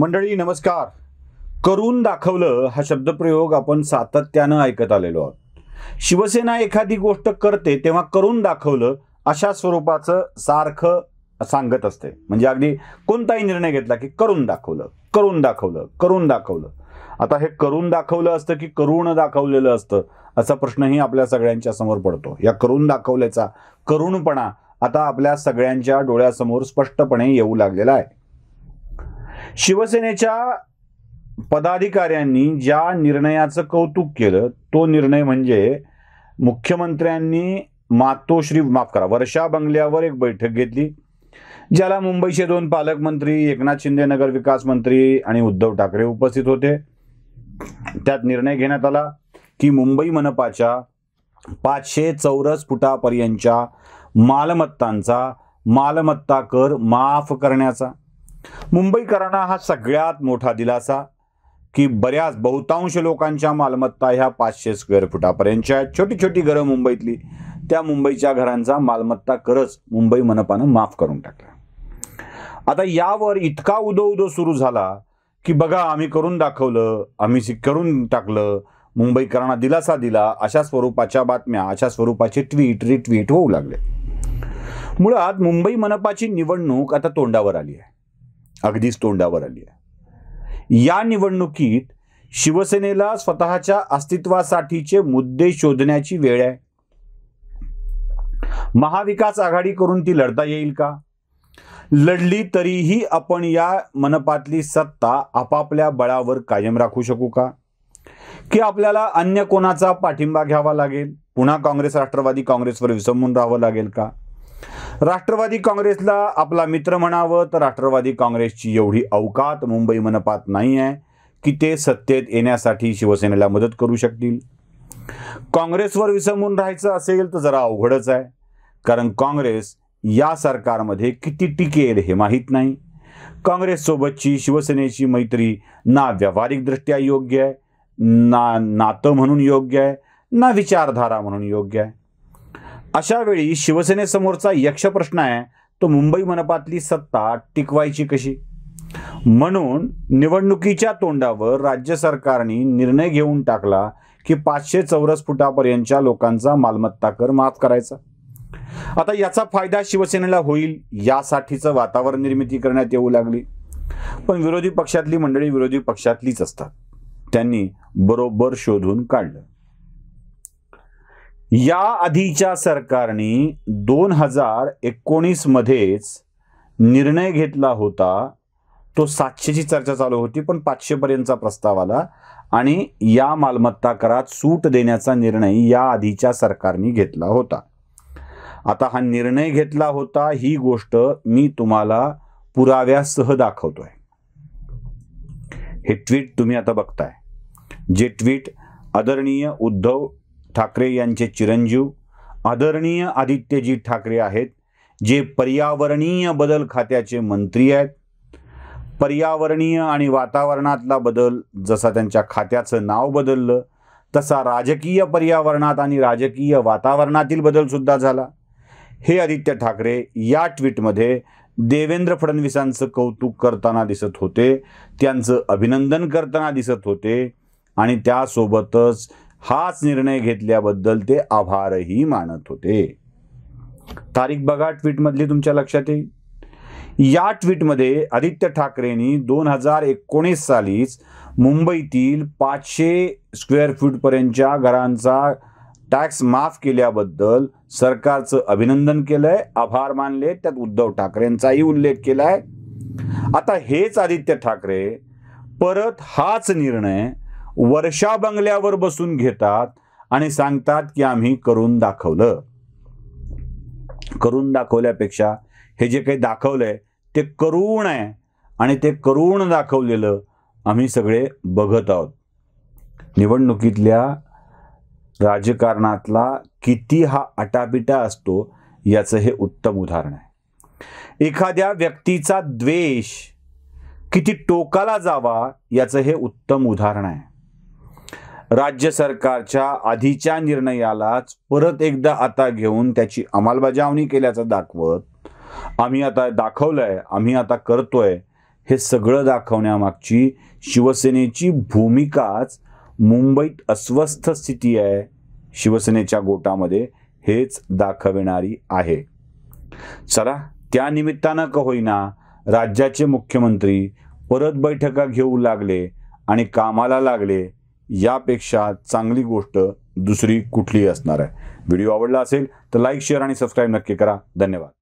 मंडळी नमस्कार करून दाखवलं हा शब्दप्रयोग आपण सातत्यानं ऐकत आलेलो आहोत शिवसेना एखादी गोष्ट करते तेव्हा करून दाखवलं अशा स्वरूपाचं सारखं सांगत असते म्हणजे अगदी कोणताही निर्णय घेतला की करून दाखवलं करून दाखवलं करून दाखवलं आता हे करून दाखवलं असतं की करून दाखवलेलं असतं असा प्रश्नही आपल्या सगळ्यांच्या समोर पडतो या करून दाखवल्याचा करुणपणा आता आपल्या सगळ्यांच्या डोळ्यासमोर स्पष्टपणे येऊ लागलेला आहे शिवसेनेच्या पदाधिकाऱ्यांनी ज्या निर्णयाचं कौतुक केलं तो निर्णय म्हणजे मुख्यमंत्र्यांनी मातोश्री माफ करा वर्षा बंगल्यावर एक बैठक घेतली ज्याला मुंबईचे दोन पालकमंत्री एकनाथ शिंदे नगर विकास मंत्री आणि उद्धव ठाकरे उपस्थित होते त्यात निर्णय घेण्यात आला की मुंबई मनपाच्या पाचशे चौरस फुटापर्यंतच्या मालमत्तांचा मालमत्ता कर माफ करण्याचा मुंबईकरांना हा सगळ्यात मोठा दिलासा की बऱ्याच बहुतांश लोकांच्या मालमत्ता ह्या पाचशे स्क्वेअर फुटापर्यंतच्या आहेत छोटी छोटी घरं मुंबईतली त्या मुंबईच्या घरांचा मालमत्ता करच मुंबई मनपानं माफ करून टाकला आता यावर इतका उदो उदो सुरू झाला की बघा आम्ही करून दाखवलं आम्ही करून टाकलं मुंबईकरांना दिलासा दिला अशा स्वरूपाच्या बातम्या अशा स्वरूपाचे ट्विट रिट्विट होऊ लागले मुळात मुंबई मनपाची निवडणूक आता तोंडावर आली आहे अगदीच तोंडावर आली आहे या निवडणुकीत शिवसेनेला स्वतःच्या अस्तित्वासाठीचे मुद्दे शोधण्याची वेळ आहे महाविकास आघाडी करून ती लढता येईल का लढली तरीही आपण या मनपातली सत्ता आपापल्या बळावर कायम राखू शकू का की आपल्याला अन्य कोणाचा पाठिंबा घ्यावा लागेल पुन्हा काँग्रेस राष्ट्रवादी काँग्रेसवर विसंबून राहावं लागेल का राष्ट्रवादी काँग्रेसला आपला मित्र म्हणावं तर राष्ट्रवादी काँग्रेसची एवढी अवकात मुंबई मनपात नाही आहे की ते सत्तेत येण्यासाठी शिवसेनेला मदत करू शकतील काँग्रेसवर विसंबून राहायचं असेल तर जरा अवघडच आहे कारण काँग्रेस या सरकारमध्ये किती टिकेल हे माहीत नाही काँग्रेससोबतची शिवसेनेची मैत्री ना व्यावहारिकदृष्ट्या योग्य आहे ना नातं म्हणून योग्य आहे ना विचारधारा म्हणून योग्य आहे अशा वेळी शिवसेनेसमोरचा प्रश्न आहे तो मुंबई मनपातली सत्ता टिकवायची कशी म्हणून निवडणुकीच्या तोंडावर राज्य सरकारने निर्णय घेऊन टाकला की पाचशे चौरस फुटापर्यंतच्या लोकांचा मालमत्ता कर माफ करायचा आता याचा फायदा शिवसेनेला होईल यासाठीचं वातावरण निर्मिती करण्यात येऊ लागली पण विरोधी पक्षातली मंडळी विरोधी पक्षातलीच असतात त्यांनी बरोबर शोधून काढलं या आधीच्या सरकारने दोन हजार मध्येच निर्णय घेतला होता तो सातशेची चर्चा चालू होती पण पाचशेपर्यंतचा प्रस्ताव आला आणि या मालमत्ता करात सूट देण्याचा निर्णय या आधीच्या सरकारने घेतला होता आता हा निर्णय घेतला होता ही गोष्ट मी तुम्हाला पुराव्यासह दाखवतोय हे ट्विट तुम्ही आता बघताय जे ट्विट आदरणीय उद्धव ठाकरे यांचे चिरंजीव आदरणीय आदित्यजी ठाकरे आहेत जे पर्यावरणीय बदल खात्याचे मंत्री आहेत पर्यावरणीय आणि वातावरणातला बदल जसा त्यांच्या खात्याचं नाव बदललं तसा राजकीय पर्यावरणात आणि राजकीय वातावरणातील बदलसुद्धा झाला हे आदित्य ठाकरे या ट्विटमध्ये देवेंद्र फडणवीसांचं कौतुक करताना दिसत होते त्यांचं अभिनंदन करताना दिसत होते आणि त्यासोबतच हाच निर्णय घेतल्याबद्दल ते आभारही मानत होते तारीख बघा ट्विटमधली तुमच्या लक्षात येईल या ट्विटमध्ये आदित्य ठाकरेंनी दोन हजार एकोणीस सालीच मुंबईतील पाचशे स्क्वेअर फूटपर्यंतच्या घरांचा टॅक्स माफ केल्याबद्दल सरकारचं अभिनंदन केलंय आभार मानले त्यात उद्धव ठाकरेंचाही उल्लेख केलाय आता हेच आदित्य ठाकरे परत हाच निर्णय वर्षा बंगल्यावर बसून घेतात आणि सांगतात की आम्ही करून दाखवलं करून दाखवल्यापेक्षा हे जे काही दाखवलंय ते करून आहे आणि ते करून दाखवलेलं आम्ही सगळे बघत आहोत निवडणुकीतल्या राजकारणातला किती हा आटापिटा असतो याचं हे उत्तम उदाहरण आहे एखाद्या व्यक्तीचा द्वेष किती टोकाला जावा याचं हे उत्तम उदाहरण आहे राज्य सरकारच्या आधीच्या निर्णयालाच परत एकदा आता घेऊन त्याची अंमलबजावणी केल्याचं दाखवत आम्ही आता दाखवलंय आम्ही आता करतोय हे सगळं दाखवण्यामागची शिवसेनेची भूमिकाच मुंबईत अस्वस्थ स्थिती आहे शिवसेनेच्या गोटामध्ये हेच दाखविणारी आहे चला त्या क होईना राज्याचे मुख्यमंत्री परत बैठका घेऊ लागले आणि कामाला लागले यापेक्षा चांगली गोष्ट दुसरी कुठलीही असणार आहे व्हिडिओ आवडला असेल तर लाईक शेअर आणि सबस्क्राईब नक्की करा धन्यवाद